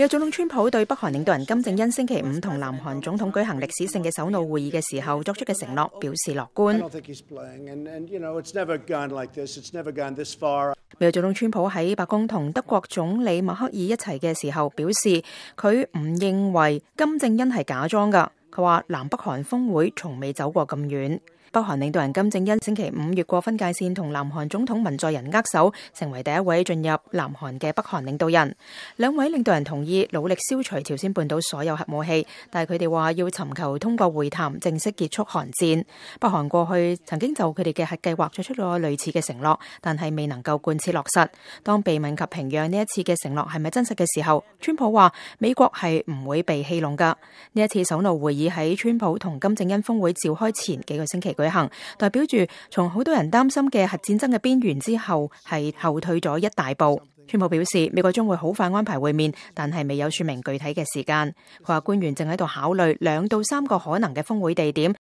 美国总统川普对北韩领导人金正恩星期五同南韩总统举行历史性嘅首脑会议嘅时候作出嘅承诺表示乐观。美国总统川普喺白宫同德国总理默克尔一齐嘅时候表示，佢唔认为金正恩系假装噶。佢话南北韓峰會從未走過咁遠。北韓領導人金正恩星期五越過分界線同南韓總統文在人握手，成為第一位進入南韓嘅北韓領導人。兩位領導人同意努力消除朝鮮半島所有核武器，但系佢哋話要尋求通過會談正式結束寒戰。北韓過去曾經就佢哋嘅核計劃作出咗類似嘅承諾，但係未能夠貫徹落實。當被問及評量呢一次嘅承諾係咪真實嘅時候，川普話：美國係唔會被戏弄㗎。呢一次首腦會。已喺川普同金正恩峰会召开前几个星期举行，代表住从好多人担心嘅核战争嘅边缘之后系后退咗一大步。川普表示，美国将会好快安排会面，但系未有说明具体嘅时间。佢话官员正喺度考虑两到三个可能嘅峰会地点。